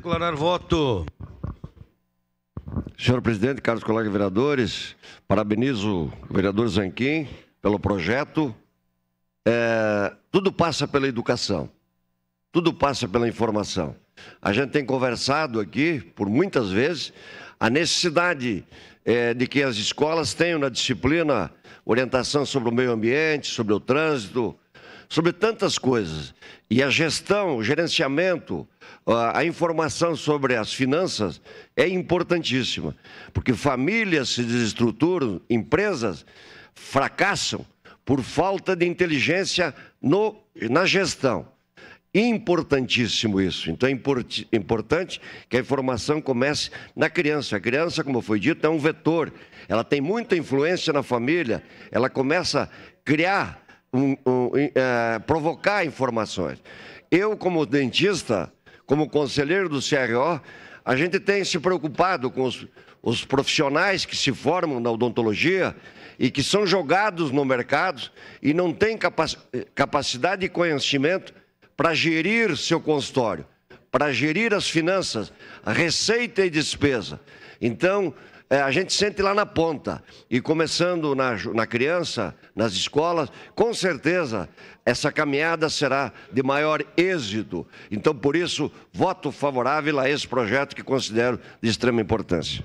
declarar voto. Senhor presidente, caros colegas vereadores, parabenizo o vereador Zanquim pelo projeto. É, tudo passa pela educação, tudo passa pela informação. A gente tem conversado aqui, por muitas vezes, a necessidade é, de que as escolas tenham na disciplina orientação sobre o meio ambiente, sobre o trânsito, sobre tantas coisas. E a gestão, o gerenciamento, a informação sobre as finanças é importantíssima, porque famílias se desestruturam, empresas fracassam por falta de inteligência no, na gestão. Importantíssimo isso. Então é import, importante que a informação comece na criança. A criança, como foi dito, é um vetor. Ela tem muita influência na família. Ela começa a criar um, um, é, provocar informações. Eu, como dentista, como conselheiro do CRO, a gente tem se preocupado com os, os profissionais que se formam na odontologia e que são jogados no mercado e não têm capac, capacidade e conhecimento para gerir seu consultório, para gerir as finanças, a receita e despesa. Então, é, a gente sente lá na ponta. E começando na, na criança, nas escolas, com certeza essa caminhada será de maior êxito. Então, por isso, voto favorável a esse projeto que considero de extrema importância.